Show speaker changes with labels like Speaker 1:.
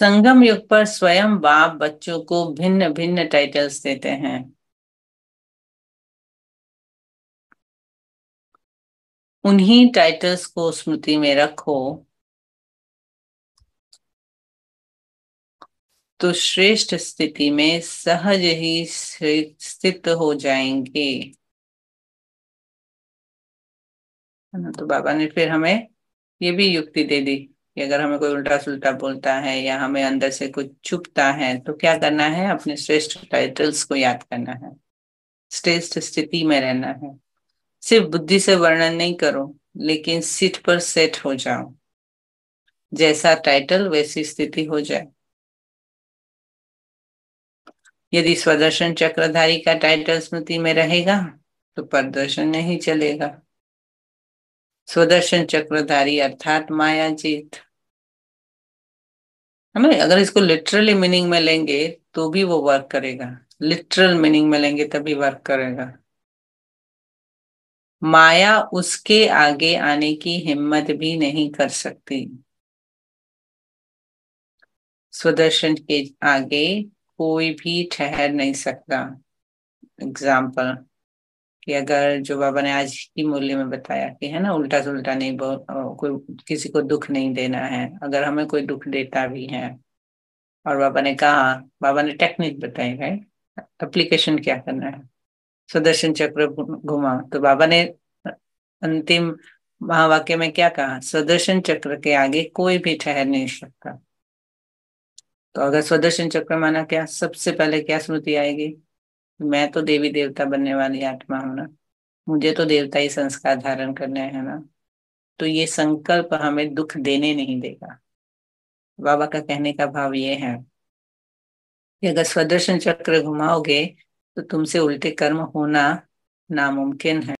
Speaker 1: संगम युग पर स्वयं बाप बच्चों को भिन्न भिन्न टाइटल्स देते हैं उन्हीं टाइटल्स को स्मृति में रखो तो श्रेष्ठ स्थिति में सहज ही स्थित हो जाएंगे तो बाबा ने फिर हमें ये भी युक्ति दे दी कि अगर हमें कोई उल्टा सुलटा बोलता है या हमें अंदर से कुछ छुपता है तो क्या करना है अपने श्रेष्ठ टाइटल्स को याद करना है श्रेष्ठ स्थिति में रहना है सिर्फ बुद्धि से वर्णन नहीं करो लेकिन सीट पर सेट हो जाओ जैसा टाइटल वैसी स्थिति हो जाए यदि स्वदर्शन चक्रधारी का टाइटल स्मृति में रहेगा तो प्रदर्शन नहीं चलेगा सुदर्शन चक्रधारी अर्थात माया जीत है ना अगर इसको लिटरली मीनिंग में लेंगे तो भी वो वर्क करेगा लिटरल मीनिंग में लेंगे तभी वर्क करेगा माया उसके आगे आने की हिम्मत भी नहीं कर सकती सुदर्शन के आगे कोई भी ठहर नहीं सकता एग्जाम्पल कि अगर जो बाबा ने आज की मूल्य में बताया कि है ना उल्टा सुलटा नहीं बहुत कोई किसी को दुख नहीं देना है अगर हमें कोई दुख देता भी है और बाबा ने कहा बाबा ने टेक्निक बताई है एप्लीकेशन क्या करना है सुदर्शन चक्र घुमा तो बाबा ने अंतिम महावाक्य में क्या कहा सुदर्शन चक्र के आगे कोई भी ठहर नहीं सकता तो अगर स्वदर्शन चक्र माना क्या सबसे पहले क्या स्मृति आएगी मैं तो देवी देवता बनने वाली आत्मा हूं ना मुझे तो देवता ही संस्कार धारण करने है ना तो ये संकल्प हमें दुख देने नहीं देगा बाबा का कहने का भाव ये है कि अगर स्वदर्शन चक्र घुमाओगे तो तुमसे उल्टे कर्म होना नामुमकिन है